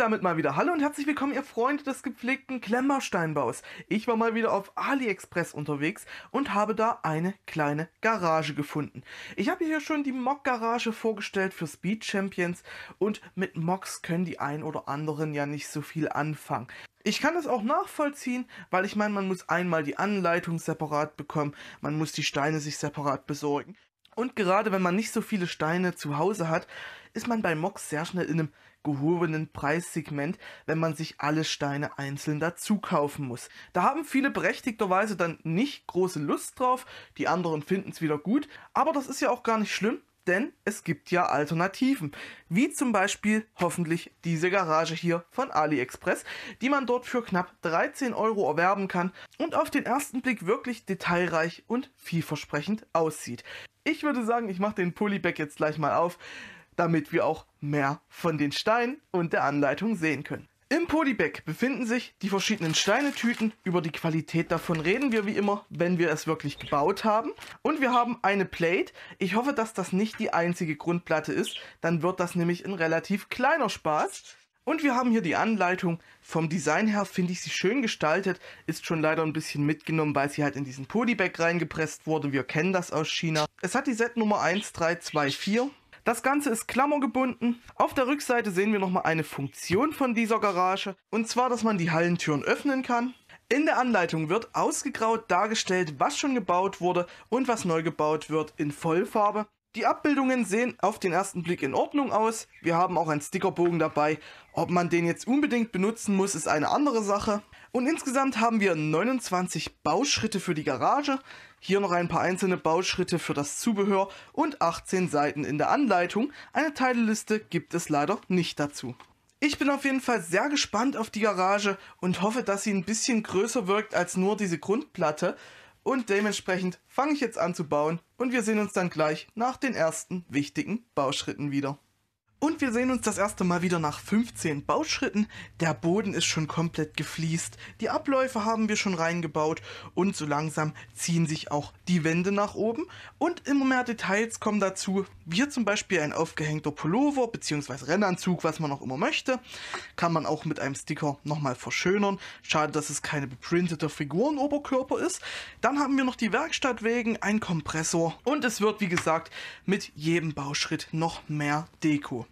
damit mal wieder Hallo und herzlich willkommen, ihr Freunde des gepflegten Klemmersteinbaus. Ich war mal wieder auf AliExpress unterwegs und habe da eine kleine Garage gefunden. Ich habe hier schon die Mock-Garage vorgestellt für Speed Champions und mit Mocks können die ein oder anderen ja nicht so viel anfangen. Ich kann das auch nachvollziehen, weil ich meine, man muss einmal die Anleitung separat bekommen, man muss die Steine sich separat besorgen. Und gerade wenn man nicht so viele Steine zu Hause hat, ist man bei Mocks sehr schnell in einem gehobenen Preissegment, wenn man sich alle Steine einzeln dazu kaufen muss. Da haben viele berechtigterweise dann nicht große Lust drauf, die anderen finden es wieder gut, aber das ist ja auch gar nicht schlimm, denn es gibt ja Alternativen, wie zum Beispiel hoffentlich diese Garage hier von AliExpress, die man dort für knapp 13 Euro erwerben kann und auf den ersten Blick wirklich detailreich und vielversprechend aussieht. Ich würde sagen, ich mache den Polybag jetzt gleich mal auf, damit wir auch mehr von den Steinen und der Anleitung sehen können. Im Polybag befinden sich die verschiedenen Steinetüten. Über die Qualität davon reden wir wie immer, wenn wir es wirklich gebaut haben. Und wir haben eine Plate. Ich hoffe, dass das nicht die einzige Grundplatte ist. Dann wird das nämlich ein relativ kleiner Spaß. Und wir haben hier die Anleitung. Vom Design her finde ich sie schön gestaltet. Ist schon leider ein bisschen mitgenommen, weil sie halt in diesen Polybag reingepresst wurde. Wir kennen das aus China. Es hat die Set Nummer 1324 das Ganze ist klammergebunden. Auf der Rückseite sehen wir nochmal eine Funktion von dieser Garage, und zwar, dass man die Hallentüren öffnen kann. In der Anleitung wird ausgegraut dargestellt, was schon gebaut wurde und was neu gebaut wird in Vollfarbe. Die Abbildungen sehen auf den ersten Blick in Ordnung aus. Wir haben auch einen Stickerbogen dabei. Ob man den jetzt unbedingt benutzen muss, ist eine andere Sache. Und insgesamt haben wir 29 Bauschritte für die Garage, hier noch ein paar einzelne Bauschritte für das Zubehör und 18 Seiten in der Anleitung. Eine Teilliste gibt es leider nicht dazu. Ich bin auf jeden Fall sehr gespannt auf die Garage und hoffe, dass sie ein bisschen größer wirkt als nur diese Grundplatte. Und dementsprechend fange ich jetzt an zu bauen und wir sehen uns dann gleich nach den ersten wichtigen Bauschritten wieder. Und wir sehen uns das erste Mal wieder nach 15 Bauschritten. Der Boden ist schon komplett gefliest, die Abläufe haben wir schon reingebaut und so langsam ziehen sich auch die Wände nach oben. Und immer mehr Details kommen dazu, wie zum Beispiel ein aufgehängter Pullover bzw. Rennanzug, was man auch immer möchte. Kann man auch mit einem Sticker nochmal verschönern. Schade, dass es keine beprintete Figurenoberkörper ist. Dann haben wir noch die Werkstattwegen, ein Kompressor und es wird, wie gesagt, mit jedem Bauschritt noch mehr Deko.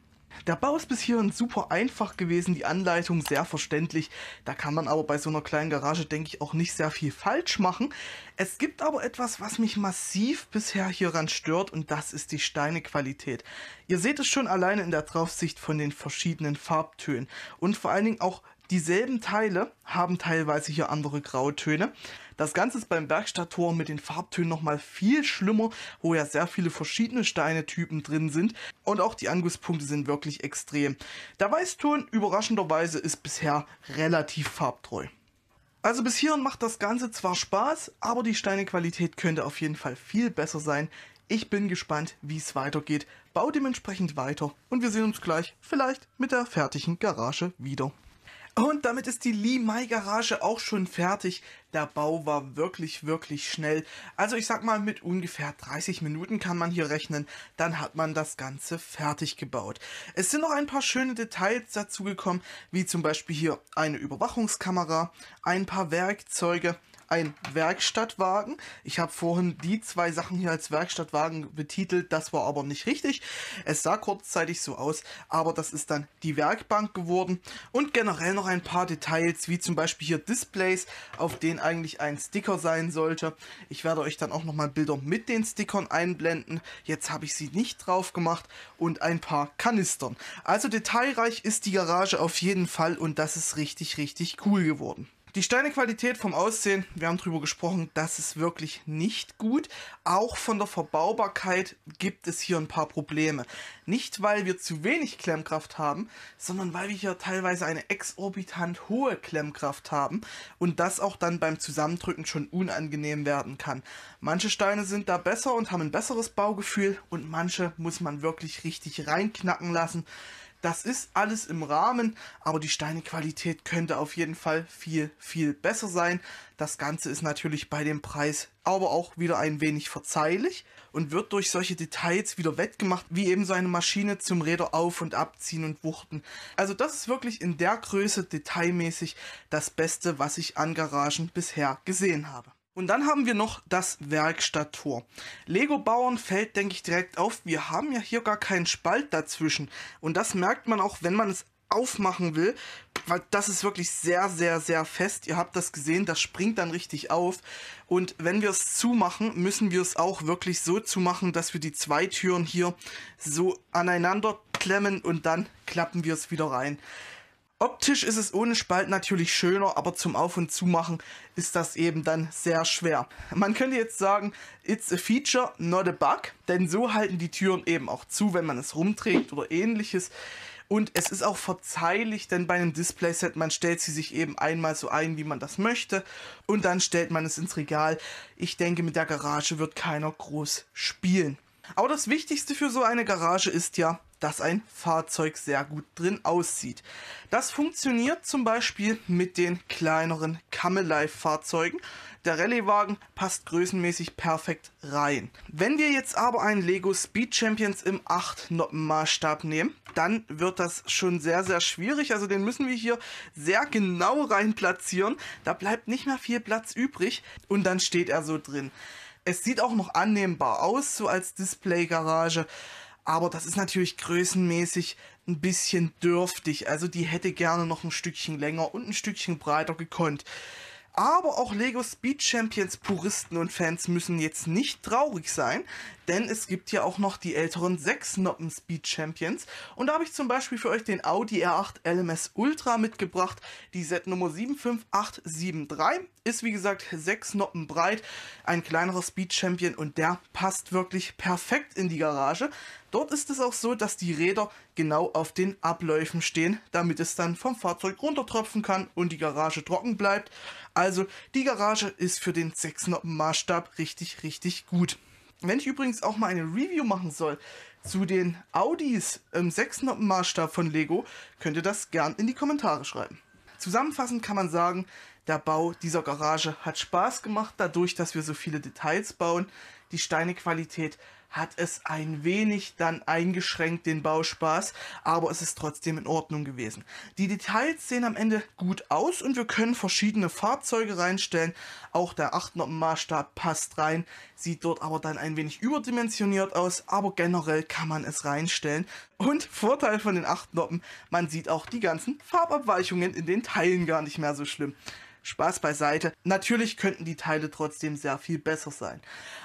Der Bau ist bis hierhin super einfach gewesen, die Anleitung sehr verständlich. Da kann man aber bei so einer kleinen Garage, denke ich, auch nicht sehr viel falsch machen. Es gibt aber etwas, was mich massiv bisher hieran stört und das ist die Steinequalität. Ihr seht es schon alleine in der Draufsicht von den verschiedenen Farbtönen und vor allen Dingen auch Dieselben Teile haben teilweise hier andere Grautöne. Das Ganze ist beim Werkstatttor mit den Farbtönen nochmal viel schlimmer, wo ja sehr viele verschiedene Steinetypen drin sind und auch die Angusspunkte sind wirklich extrem. Der Weißton überraschenderweise ist bisher relativ farbtreu. Also bis hierhin macht das Ganze zwar Spaß, aber die Steinequalität könnte auf jeden Fall viel besser sein. Ich bin gespannt, wie es weitergeht, bau dementsprechend weiter und wir sehen uns gleich vielleicht mit der fertigen Garage wieder. Und damit ist die Lee Mai Garage auch schon fertig. Der Bau war wirklich, wirklich schnell. Also ich sag mal, mit ungefähr 30 Minuten kann man hier rechnen. Dann hat man das Ganze fertig gebaut. Es sind noch ein paar schöne Details dazugekommen, wie zum Beispiel hier eine Überwachungskamera, ein paar Werkzeuge, ein Werkstattwagen. Ich habe vorhin die zwei Sachen hier als Werkstattwagen betitelt, das war aber nicht richtig. Es sah kurzzeitig so aus, aber das ist dann die Werkbank geworden. Und generell noch ein paar Details, wie zum Beispiel hier Displays, auf denen eigentlich ein Sticker sein sollte. Ich werde euch dann auch nochmal Bilder mit den Stickern einblenden. Jetzt habe ich sie nicht drauf gemacht und ein paar Kanistern. Also detailreich ist die Garage auf jeden Fall und das ist richtig, richtig cool geworden. Die Steinequalität vom Aussehen, wir haben drüber gesprochen, das ist wirklich nicht gut. Auch von der Verbaubarkeit gibt es hier ein paar Probleme. Nicht, weil wir zu wenig Klemmkraft haben, sondern weil wir hier teilweise eine exorbitant hohe Klemmkraft haben und das auch dann beim Zusammendrücken schon unangenehm werden kann. Manche Steine sind da besser und haben ein besseres Baugefühl und manche muss man wirklich richtig reinknacken lassen. Das ist alles im Rahmen, aber die Steinequalität könnte auf jeden Fall viel, viel besser sein. Das Ganze ist natürlich bei dem Preis aber auch wieder ein wenig verzeihlich und wird durch solche Details wieder wettgemacht, wie eben so eine Maschine zum Räder auf- und abziehen und wuchten. Also das ist wirklich in der Größe detailmäßig das Beste, was ich an Garagen bisher gesehen habe. Und dann haben wir noch das Werkstatttor. Lego-Bauern fällt, denke ich, direkt auf. Wir haben ja hier gar keinen Spalt dazwischen. Und das merkt man auch, wenn man es aufmachen will, weil das ist wirklich sehr, sehr, sehr fest. Ihr habt das gesehen, das springt dann richtig auf. Und wenn wir es zumachen, müssen wir es auch wirklich so zumachen, dass wir die zwei Türen hier so aneinander klemmen und dann klappen wir es wieder rein. Optisch ist es ohne Spalt natürlich schöner, aber zum Auf- und Zumachen ist das eben dann sehr schwer. Man könnte jetzt sagen, it's a feature, not a bug, denn so halten die Türen eben auch zu, wenn man es rumträgt oder ähnliches. Und es ist auch verzeihlich, denn bei einem Displayset, man stellt sie sich eben einmal so ein, wie man das möchte. Und dann stellt man es ins Regal. Ich denke, mit der Garage wird keiner groß spielen. Aber das Wichtigste für so eine Garage ist ja, dass ein Fahrzeug sehr gut drin aussieht. Das funktioniert zum Beispiel mit den kleineren camelife fahrzeugen Der Rallye-Wagen passt größenmäßig perfekt rein. Wenn wir jetzt aber einen Lego Speed Champions im 8-Noppen-Maßstab nehmen, dann wird das schon sehr, sehr schwierig. Also den müssen wir hier sehr genau rein platzieren. Da bleibt nicht mehr viel Platz übrig und dann steht er so drin. Es sieht auch noch annehmbar aus, so als Display-Garage aber das ist natürlich größenmäßig ein bisschen dürftig. Also die hätte gerne noch ein Stückchen länger und ein Stückchen breiter gekonnt. Aber auch Lego Speed Champions Puristen und Fans müssen jetzt nicht traurig sein, denn es gibt ja auch noch die älteren 6 Noppen Speed Champions. Und da habe ich zum Beispiel für euch den Audi R8 LMS Ultra mitgebracht. Die Set Nummer 75873 ist wie gesagt 6 Noppen breit, ein kleinerer Speed Champion und der passt wirklich perfekt in die Garage. Dort ist es auch so, dass die Räder genau auf den Abläufen stehen, damit es dann vom Fahrzeug runtertropfen kann und die Garage trocken bleibt. Also die Garage ist für den 6 maßstab richtig, richtig gut. Wenn ich übrigens auch mal eine Review machen soll zu den Audis im 6 maßstab von Lego, könnt ihr das gern in die Kommentare schreiben. Zusammenfassend kann man sagen, der Bau dieser Garage hat Spaß gemacht, dadurch, dass wir so viele Details bauen die Steinequalität hat es ein wenig dann eingeschränkt, den Bauspaß, aber es ist trotzdem in Ordnung gewesen. Die Details sehen am Ende gut aus und wir können verschiedene Fahrzeuge reinstellen. Auch der 8 Maßstab passt rein, sieht dort aber dann ein wenig überdimensioniert aus, aber generell kann man es reinstellen. Und Vorteil von den 8 Noppen, man sieht auch die ganzen Farbabweichungen in den Teilen gar nicht mehr so schlimm. Spaß beiseite. Natürlich könnten die Teile trotzdem sehr viel besser sein.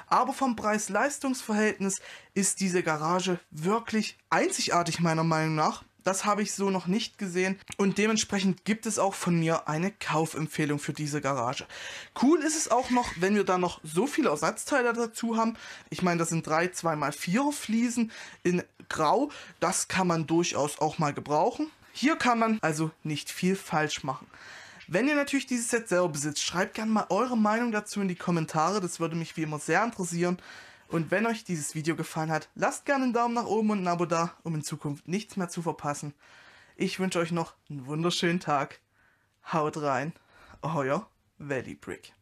Aber vom Preis-Leistungs-Verhältnis ist diese Garage wirklich einzigartig meiner Meinung nach. Das habe ich so noch nicht gesehen und dementsprechend gibt es auch von mir eine Kaufempfehlung für diese Garage. Cool ist es auch noch, wenn wir da noch so viele Ersatzteile dazu haben. Ich meine, das sind drei 2x4 Fliesen in Grau. Das kann man durchaus auch mal gebrauchen. Hier kann man also nicht viel falsch machen. Wenn ihr natürlich dieses Set selber besitzt, schreibt gerne mal eure Meinung dazu in die Kommentare. Das würde mich wie immer sehr interessieren. Und wenn euch dieses Video gefallen hat, lasst gerne einen Daumen nach oben und ein Abo da, um in Zukunft nichts mehr zu verpassen. Ich wünsche euch noch einen wunderschönen Tag. Haut rein, euer Valley Brick.